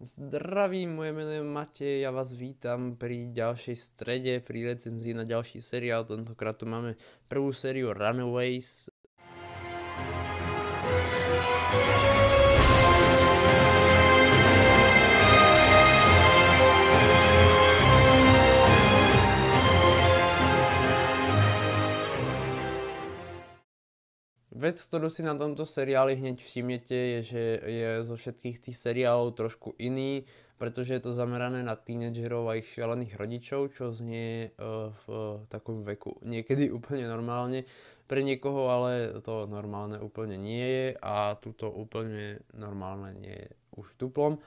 Zdravím, moje meno je Matej, ja vás vítam pri ďalšej strede, pri recenzii na ďalší seriál. Tentokrát tu máme prvú sériu Runaways. vec, ktorú si na tomto seriáli hneď všimnete, je, že je zo všetkých tých seriálov trošku iný, pretože je to zamerané na tínedžerov a ich šialených rodičov, čo znie e, v takom veku niekedy úplne normálne. Pre niekoho ale to normálne úplne nie je a tuto úplne normálne nie je už duplom. E,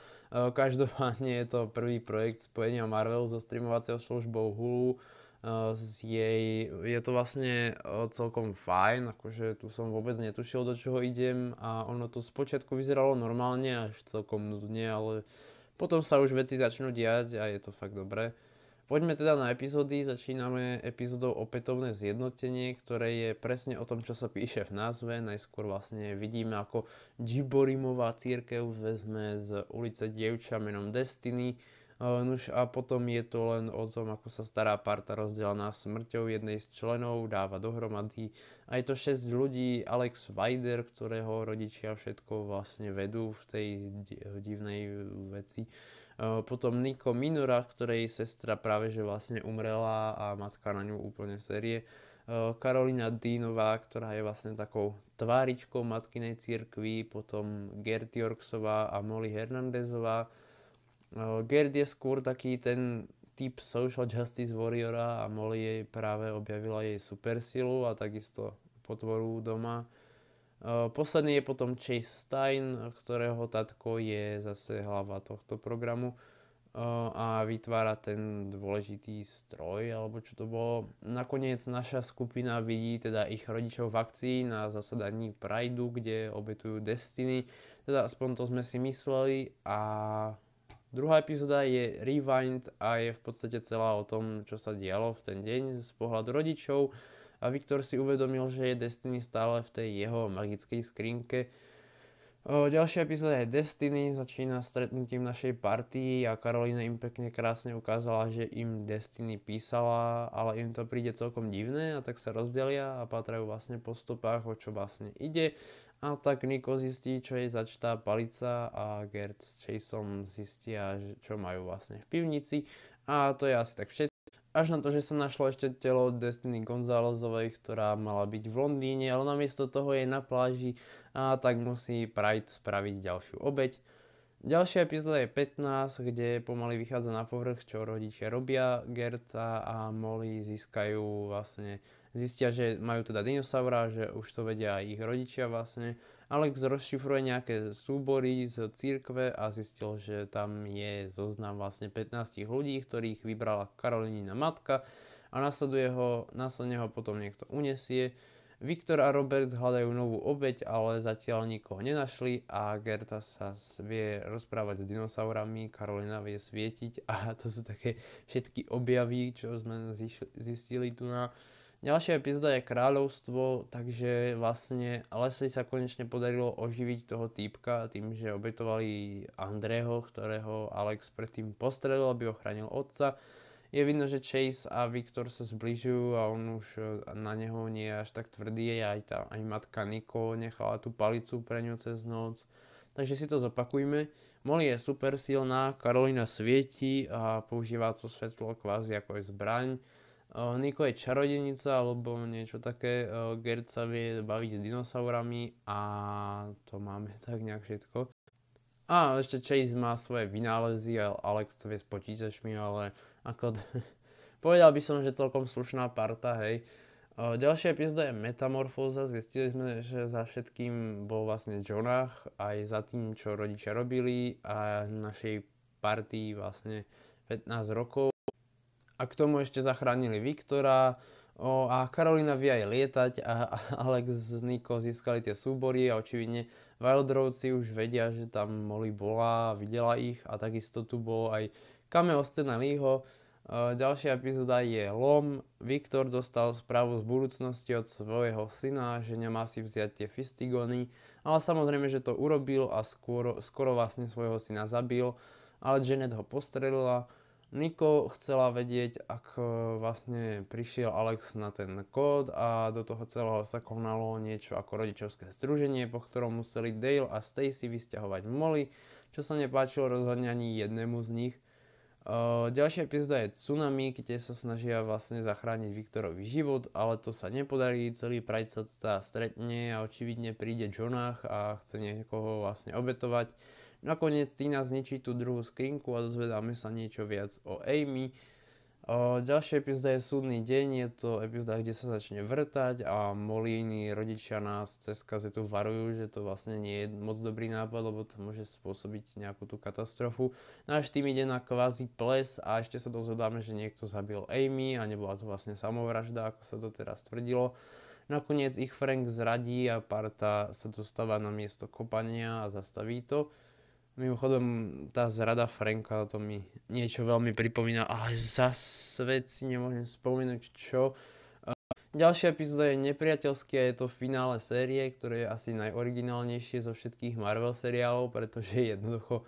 každopádne je to prvý projekt spojenia Marvel so streamovacou službou Hulu, Eh, z jej, je to vlastne eh, celkom fajn, akože tu som vôbec netušil, do čoho idem a ono to spočiatku vyzeralo normálne až celkom nudne, ale potom sa už veci začnú diať a je to fakt dobré. Poďme teda na epizódy, začíname epizódou opätovné zjednotenie, ktoré je presne o tom, čo sa píše v názve. Najskôr vlastne vidíme, ako Džiborimová církev vezme z ulice dievča menom Destiny, Nuž a potom je to len o tom, ako sa stará parta rozdelená smrťou jednej z členov, dáva dohromady. A je to 6 ľudí, Alex Weider, ktorého rodičia všetko vlastne vedú v tej divnej veci. E, potom Niko Minora, ktorej sestra práve že vlastne umrela a matka na ňu úplne série. E, Karolina Dínová, ktorá je vlastne takou tváričkou matkinej cirkvi, potom Gert Jorksová a Molly Hernandezová, Eh, Gerd je skôr taký ten typ social justice warriora a Molly jej práve objavila jej supersilu a takisto potvoru doma. Eh, posledný je potom Chase Stein, ktorého tatko je zase hlava tohto programu eh, a vytvára ten dôležitý stroj, alebo čo to bolo. Nakoniec naša skupina vidí teda ich rodičov v akcii na zasadaní Prideu, kde obetujú Destiny. Teda aspoň to sme si mysleli a Druhá epizóda je Rewind a je v podstate celá o tom, čo sa dialo v ten deň z pohľadu rodičov a Viktor si uvedomil, že je Destiny stále v tej jeho magickej skrinke, Ďalšia epizóda je Destiny, začína stretnutím našej partii a Karolina im pekne krásne ukázala, že im Destiny písala, ale im to príde celkom divné a tak sa rozdelia a patrajú vlastne po stopách, o čo vlastne ide. A tak Niko zistí, čo je začtá palica a Gert s Chaseom zistia, čo majú vlastne v pivnici. A to je asi tak všetko. Až na to, že sa našlo ešte telo Destiny Gonzálezovej, ktorá mala byť v Londýne, ale namiesto toho je na pláži a tak musí Pride spraviť ďalšiu obeď. Ďalšia epizóda je 15, kde pomaly vychádza na povrch, čo rodičia robia. Gerta a Molly získajú vlastne, zistia, že majú teda dinosaura, že už to vedia aj ich rodičia vlastne Alex rozšifruje nejaké súbory z církve a zistil, že tam je zoznam vlastne 15 ľudí, ktorých vybrala Karolínina matka a následuje ho, následne ho potom niekto unesie. Viktor a Robert hľadajú novú obeď, ale zatiaľ nikoho nenašli a Gerta sa vie rozprávať s dinosaurami, Karolina vie svietiť a to sú také všetky objavy, čo sme zistili tu na... Ďalšia epizóda je Kráľovstvo, takže vlastne Leslie sa konečne podarilo oživiť toho týpka tým, že obetovali Andreho, ktorého Alex predtým postrelil, aby ochránil otca. Je vidno, že Chase a Viktor sa zbližujú a on už e, na neho nie je až tak tvrdý. Aj, tá, aj matka Niko nechala tú palicu pre ňu cez noc. Takže si to zopakujme. Molly je super silná, Karolina svieti a používa to svetlo kvázi ako je zbraň. Niko je čarodenica alebo niečo také. Gerd sa vie baviť s dinosaurami a to máme tak nejak všetko. A ešte Chase má svoje vynálezy a Alex to vie s počítačmi, ale ako povedal by som, že celkom slušná parta, hej. Ďalšia epizóda je Metamorfóza. Zistili sme, že za všetkým bol vlastne Jonah, aj za tým, čo rodičia robili a našej partii vlastne 15 rokov a k tomu ešte zachránili Viktora o, a Karolina vie aj lietať a, a Alex z Niko získali tie súbory a očividne Wildrovci už vedia, že tam Molly bola, videla ich a takisto tu bol aj cameo scéna Leeho. Ďalšia epizóda je Lom. Viktor dostal správu z budúcnosti od svojho syna, že nemá si vziať tie fistigony, ale samozrejme, že to urobil a skoro, skoro vlastne svojho syna zabil, ale Janet ho postrelila Niko chcela vedieť, ak e, vlastne prišiel Alex na ten kód a do toho celého sa konalo niečo ako rodičovské združenie, po ktorom museli Dale a Stacy vysťahovať Molly, čo sa nepáčilo rozhodne ani jednému z nich. E, ďalšia epizóda je Tsunami, kde sa snažia vlastne zachrániť Viktorový život, ale to sa nepodarí, celý Pride sa stretne a očividne príde Jonah a chce niekoho vlastne obetovať. Nakoniec Tina zničí tú druhú skrinku a dozvedáme sa niečo viac o Amy. O, ďalšia epizóda je súdny deň, je to epizóda, kde sa začne vrtať a Molíny rodičia nás cez kazetu varujú, že to vlastne nie je moc dobrý nápad, lebo to môže spôsobiť nejakú tú katastrofu. Náš no tým ide na kvázi ples a ešte sa dozvedáme, že niekto zabil Amy a nebola to vlastne samovražda, ako sa to teraz tvrdilo. Nakoniec ich Frank zradí a parta sa dostáva na miesto kopania a zastaví to. Mimochodom, tá zrada Franka, to mi niečo veľmi pripomína, ale za svet si nemôžem spomenúť, čo. E, ďalšia epizóda je nepriateľský a je to finále série, ktoré je asi najoriginálnejšie zo všetkých Marvel seriálov, pretože jednoducho uh,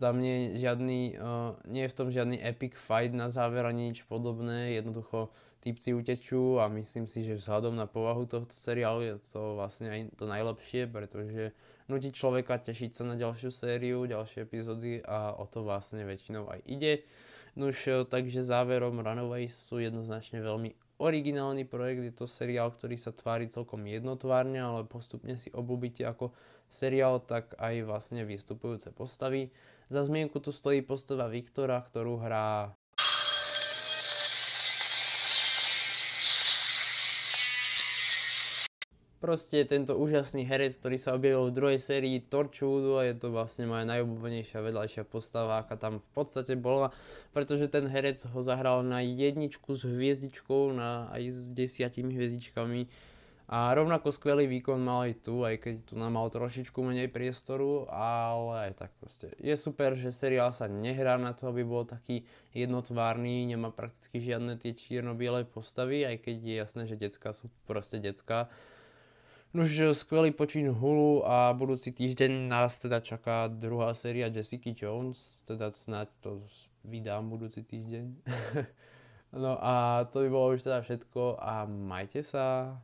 tam nie je žiadny, uh, nie je v tom žiadny epic fight na záver ani nič podobné, jednoducho typci utečú a myslím si, že vzhľadom na povahu tohto seriálu je to vlastne aj to najlepšie, pretože nutí človeka tešiť sa na ďalšiu sériu, ďalšie epizódy a o to vlastne väčšinou aj ide. Už eh, takže záverom Runaways sú jednoznačne veľmi originálny projekt, je to seriál, ktorý sa tvári celkom jednotvárne, ale postupne si obľúbite ako seriál, tak aj vlastne vystupujúce postavy. Za zmienku tu stojí postava Viktora, ktorú hrá proste tento úžasný herec, ktorý sa objavil v druhej sérii Torchwoodu a je to vlastne moja najobľúbenejšia vedľajšia postava, aká tam v podstate bola, pretože ten herec ho zahral na jedničku s hviezdičkou, na, aj s desiatimi hviezdičkami a rovnako skvelý výkon mal aj tu, aj keď tu nám mal trošičku menej priestoru, ale aj tak proste. Je super, že seriál sa nehrá na to, aby bol taký jednotvárny, nemá prakticky žiadne tie čierno-biele postavy, aj keď je jasné, že decka sú proste decka Nož eh, skvelý počín Hulu a budúci týždeň nás teda čaká druhá séria Jessica Jones, teda snáď to vydám budúci týždeň. no a to by bolo už teda všetko a majte sa.